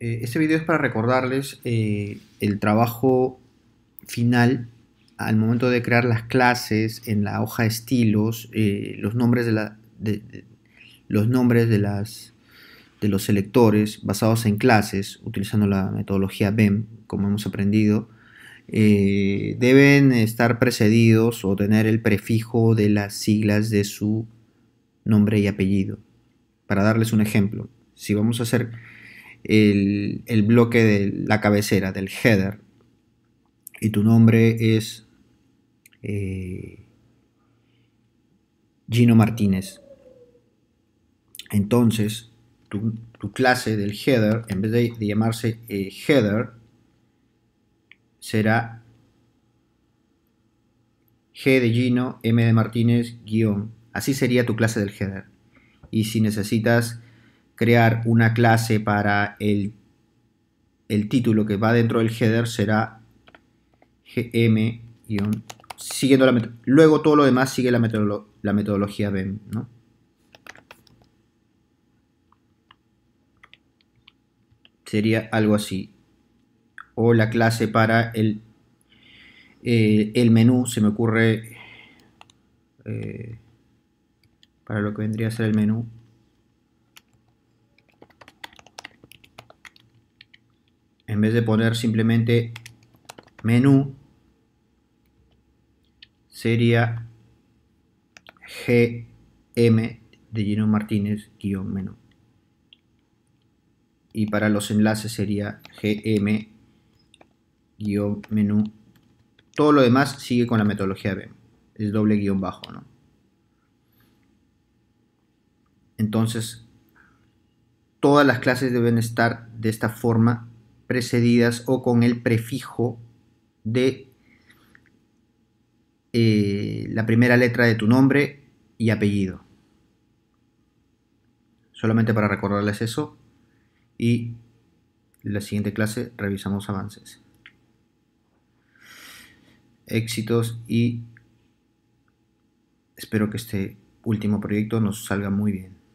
Eh, este video es para recordarles eh, el trabajo final al momento de crear las clases en la hoja de estilos, eh, los nombres de, la, los nombres de las de los selectores basados en clases, utilizando la metodología BEM, como hemos aprendido, deben estar precedidos o tener el prefijo de las siglas de su nombre y apellido. Para darles un ejemplo, si vamos a hacer el, bloque de la cabecera, del header. Y tu nombre es eh, Gino Martínez. Entonces, tu, clase del header, en vez de, llamarse eh, header, será G de Gino, M de Martínez, guión. Así sería tu clase del header. Y si necesitas crear una clase para el, el título que va dentro del header será gm- siguiendo la luego todo lo demás sigue la, la metodología BEM, Sería algo así. O la clase para el, eh, el menú, se me ocurre, eh, para lo que vendría a ser el menú, en vez de poner simplemente menú, sería gm de Gino Martínez menú. Y para los enlaces sería gm menú. Todo lo demás sigue con la metodología b Es doble guión bajo, ¿no? Entonces, todas las clases deben estar de esta forma precedidas o con el prefijo de eh, la primera letra de tu nombre y apellido. Solamente para recordarles eso y la siguiente clase revisamos avances, éxitos y espero que este último proyecto nos salga muy bien.